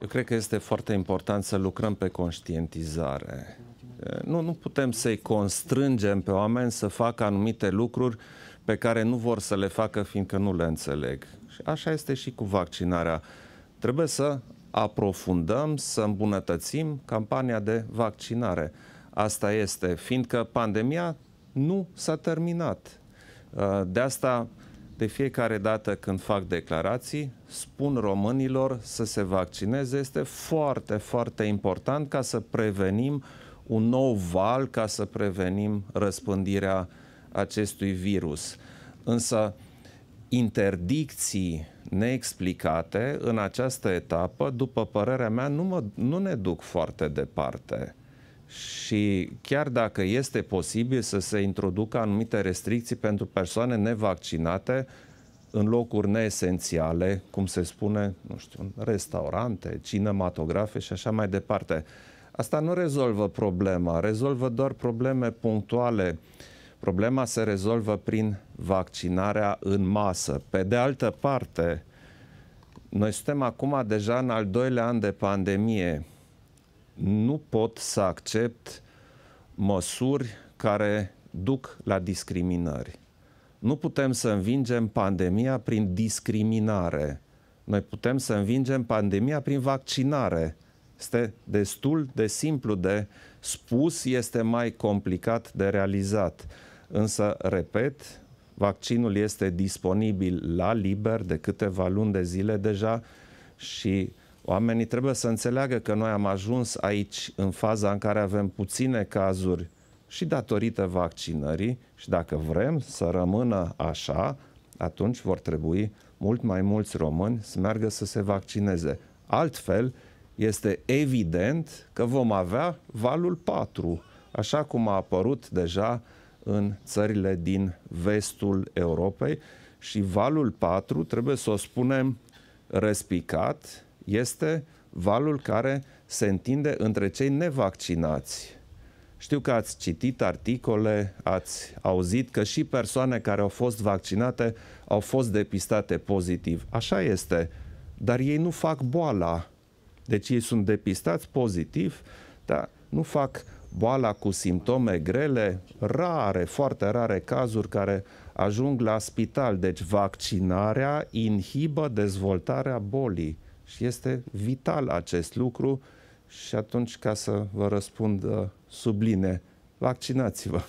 Eu cred că este foarte important să lucrăm pe conștientizare. Nu, nu putem să-i constrângem pe oameni să facă anumite lucruri pe care nu vor să le facă fiindcă nu le înțeleg. Și așa este și cu vaccinarea. Trebuie să aprofundăm, să îmbunătățim campania de vaccinare. Asta este, fiindcă pandemia nu s-a terminat. De asta de fiecare dată când fac declarații, spun românilor să se vaccineze. Este foarte, foarte important ca să prevenim un nou val, ca să prevenim răspândirea acestui virus. Însă, interdicții neexplicate în această etapă, după părerea mea, nu, mă, nu ne duc foarte departe și chiar dacă este posibil să se introducă anumite restricții pentru persoane nevaccinate în locuri neesențiale, cum se spune, nu știu, restaurante, cinematografe și așa mai departe. Asta nu rezolvă problema, rezolvă doar probleme punctuale. Problema se rezolvă prin vaccinarea în masă. Pe de altă parte, noi suntem acum deja în al doilea an de pandemie nu pot să accept măsuri care duc la discriminări. Nu putem să învingem pandemia prin discriminare. Noi putem să învingem pandemia prin vaccinare. Este destul de simplu de spus, este mai complicat de realizat. Însă, repet, vaccinul este disponibil la liber de câteva luni de zile deja și Oamenii trebuie să înțeleagă că noi am ajuns aici în faza în care avem puține cazuri și datorită vaccinării și dacă vrem să rămână așa, atunci vor trebui mult mai mulți români să meargă să se vaccineze. Altfel, este evident că vom avea valul 4, așa cum a apărut deja în țările din vestul Europei și valul 4 trebuie să o spunem respicat, este valul care se întinde între cei nevaccinați. Știu că ați citit articole, ați auzit că și persoane care au fost vaccinate au fost depistate pozitiv. Așa este, dar ei nu fac boala. Deci ei sunt depistați pozitiv, dar nu fac boala cu simptome grele, rare, foarte rare cazuri care ajung la spital. Deci vaccinarea inhibă dezvoltarea bolii. Și este vital acest lucru și atunci, ca să vă răspund subline, vaccinați-vă!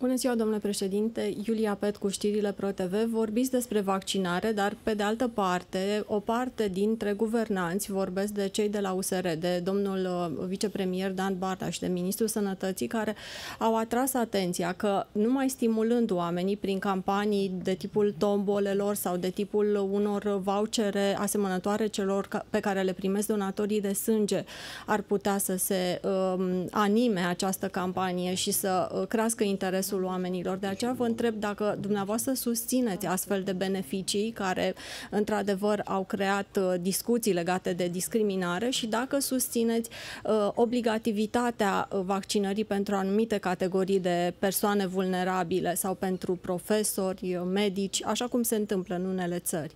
Bună ziua, domnule președinte. Iulia Pet cu știrile ProTV. Vorbiți despre vaccinare, dar pe de altă parte, o parte dintre guvernanți, vorbesc de cei de la USR, de domnul uh, vicepremier Dan Barta și de ministrul sănătății, care au atras atenția că numai stimulând oamenii prin campanii de tipul tombolelor sau de tipul unor vouchere asemănătoare celor pe care le primesc donatorii de sânge, ar putea să se um, anime această campanie și să uh, crească interesul accesul oamenilor. De aceea vă întreb dacă dumneavoastră susțineți astfel de beneficii care, într-adevăr, au creat uh, discuții legate de discriminare și dacă susțineți uh, obligativitatea uh, vaccinării pentru anumite categorii de persoane vulnerabile sau pentru profesori, uh, medici, așa cum se întâmplă în unele țări.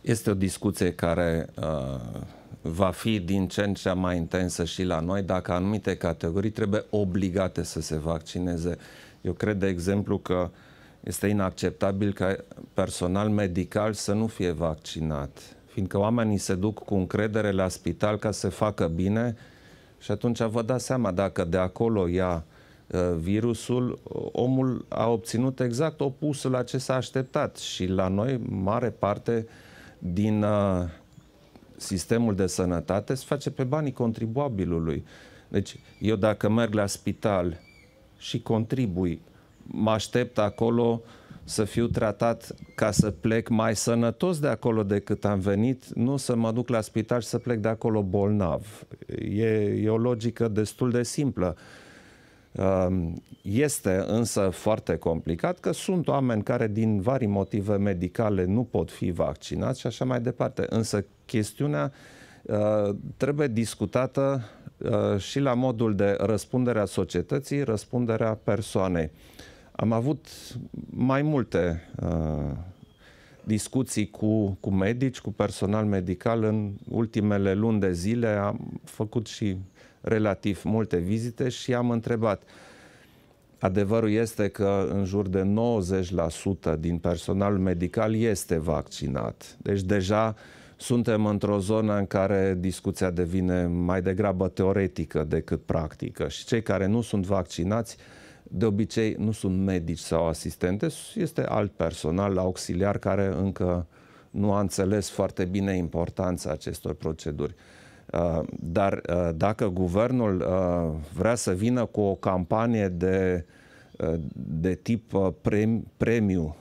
Este o discuție care uh va fi din ce în ce mai intensă și la noi, dacă anumite categorii trebuie obligate să se vaccineze. Eu cred, de exemplu, că este inacceptabil ca personal medical să nu fie vaccinat, fiindcă oamenii se duc cu încredere la spital ca să se facă bine și atunci vă dați seama dacă de acolo ia ă, virusul, omul a obținut exact opusul la ce s-a așteptat și la noi mare parte din ă, sistemul de sănătate se face pe banii contribuabilului. Deci eu dacă merg la spital și contribui, mă aștept acolo să fiu tratat ca să plec mai sănătos de acolo decât am venit, nu să mă duc la spital și să plec de acolo bolnav. E, e o logică destul de simplă. Este însă foarte complicat că sunt oameni care din vari motive medicale nu pot fi vaccinați și așa mai departe. Însă chestiunea uh, trebuie discutată uh, și la modul de răspunderea societății, răspunderea persoanei. Am avut mai multe uh, discuții cu, cu medici, cu personal medical în ultimele luni de zile. Am făcut și relativ multe vizite și am întrebat. Adevărul este că în jur de 90% din personal medical este vaccinat. Deci deja suntem într-o zonă în care discuția devine mai degrabă teoretică decât practică și cei care nu sunt vaccinați de obicei nu sunt medici sau asistente, este alt personal auxiliar care încă nu a înțeles foarte bine importanța acestor proceduri. Uh, dar uh, dacă guvernul uh, vrea să vină cu o campanie de, de tip premiu,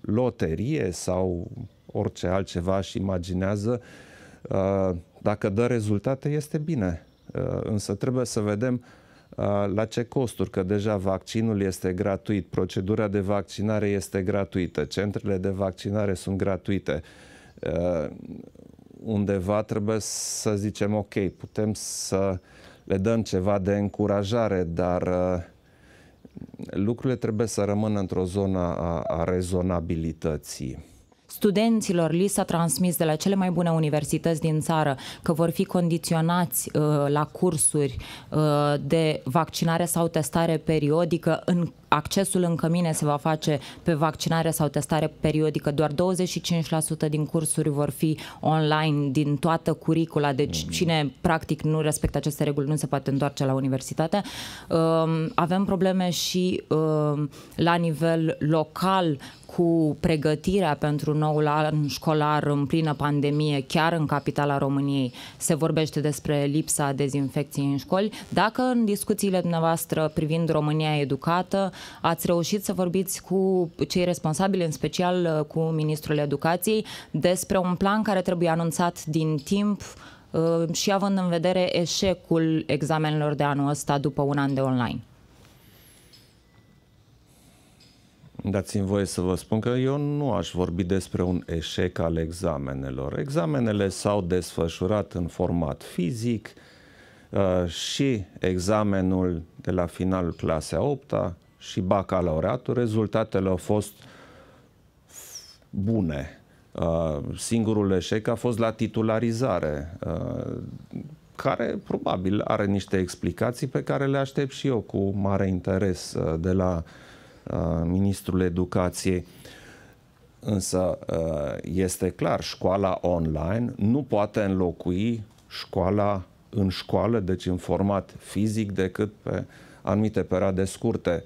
loterie sau orice altceva și imaginează, dacă dă rezultate, este bine. Însă trebuie să vedem la ce costuri, că deja vaccinul este gratuit, procedura de vaccinare este gratuită, centrele de vaccinare sunt gratuite undeva trebuie să zicem, ok, putem să le dăm ceva de încurajare, dar uh, lucrurile trebuie să rămână într-o zonă a, a rezonabilității. Studenților li s-a transmis de la cele mai bune universități din țară că vor fi condiționați uh, la cursuri uh, de vaccinare sau testare periodică în accesul în cămine se va face pe vaccinare sau testare periodică. Doar 25% din cursuri vor fi online din toată curicula, deci mm. cine practic nu respectă aceste reguli nu se poate întoarce la universitate. Um, avem probleme și um, la nivel local cu pregătirea pentru noul an școlar în plină pandemie, chiar în capitala României, se vorbește despre lipsa dezinfecției în școli. Dacă în discuțiile dumneavoastră privind România educată, Ați reușit să vorbiți cu cei responsabili, în special uh, cu Ministrul Educației, despre un plan care trebuie anunțat din timp uh, și având în vedere eșecul examenelor de anul ăsta după un an de online. Dați-mi voie să vă spun că eu nu aș vorbi despre un eșec al examenelor. Examenele s-au desfășurat în format fizic uh, și examenul de la finalul clasei 8 -a, și bacalaureatul, rezultatele au fost bune. Uh, singurul eșec a fost la titularizare, uh, care probabil are niște explicații pe care le aștept și eu cu mare interes uh, de la Ministrul Educației. Însă este clar, școala online nu poate înlocui școala în școală, deci în format fizic, decât pe anumite perioade scurte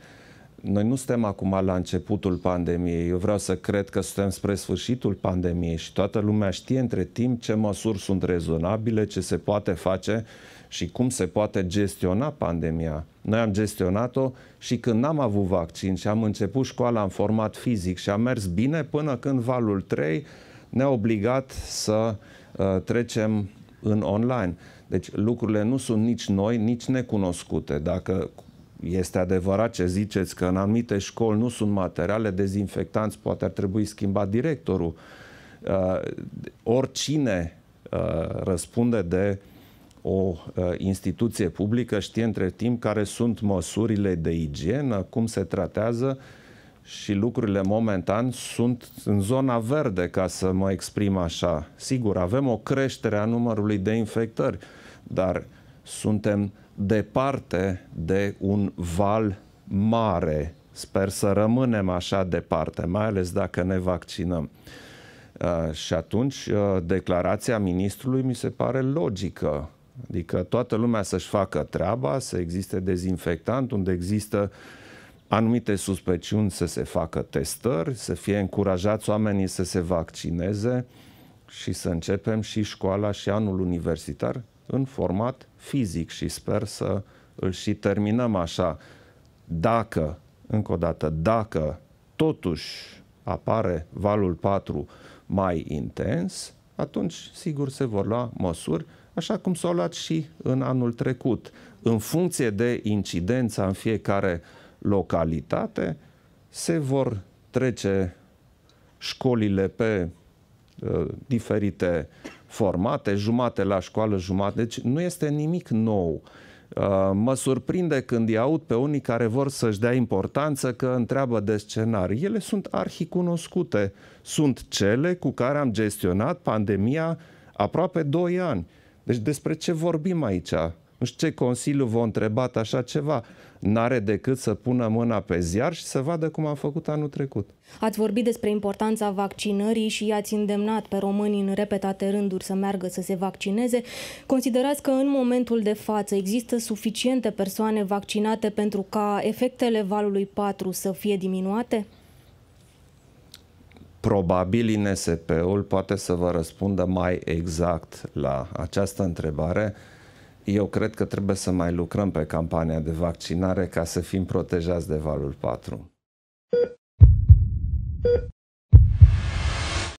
noi nu suntem acum la începutul pandemiei. Eu vreau să cred că suntem spre sfârșitul pandemiei și toată lumea știe între timp ce măsuri sunt rezonabile, ce se poate face și cum se poate gestiona pandemia. Noi am gestionat-o și când n-am avut vaccin și am început școala în format fizic și a mers bine până când valul 3 ne-a obligat să uh, trecem în online. Deci lucrurile nu sunt nici noi, nici necunoscute. Dacă este adevărat ce ziceți că în anumite școli nu sunt materiale, dezinfectanți, poate ar trebui schimbat directorul. Uh, oricine uh, răspunde de o uh, instituție publică știe între timp care sunt măsurile de igienă, cum se tratează și lucrurile momentan sunt în zona verde, ca să mă exprim așa. Sigur, avem o creștere a numărului de infectări, dar suntem uh, departe de un val mare. Sper să rămânem așa departe, mai ales dacă ne vaccinăm. Uh, și atunci uh, declarația ministrului mi se pare logică. Adică toată lumea să-și facă treaba, să existe dezinfectant, unde există anumite suspeciuni să se facă testări, să fie încurajați oamenii să se vaccineze și să începem și școala și anul universitar în format fizic și sper să îl și terminăm așa. Dacă, încă o dată, dacă totuși apare valul 4 mai intens, atunci sigur se vor lua măsuri, așa cum s-au luat și în anul trecut. În funcție de incidența în fiecare localitate, se vor trece școlile pe uh, diferite formate, jumate la școală, jumate. Deci nu este nimic nou. Uh, mă surprinde când îi aud pe unii care vor să-și dea importanță că întreabă de scenarii. Ele sunt arhicunoscute. Sunt cele cu care am gestionat pandemia aproape 2 ani. Deci despre ce vorbim aici? Nu știu ce consiliu v-a întrebat așa ceva. N-are decât să pună mâna pe ziar și să vadă cum am făcut anul trecut. Ați vorbit despre importanța vaccinării și i-ați îndemnat pe români în repetate rânduri să meargă să se vaccineze. Considerați că în momentul de față există suficiente persoane vaccinate pentru ca efectele valului 4 să fie diminuate? Probabil INSP-ul poate să vă răspundă mai exact la această întrebare eu cred că trebuie să mai lucrăm pe campania de vaccinare ca să fim protejați de valul 4.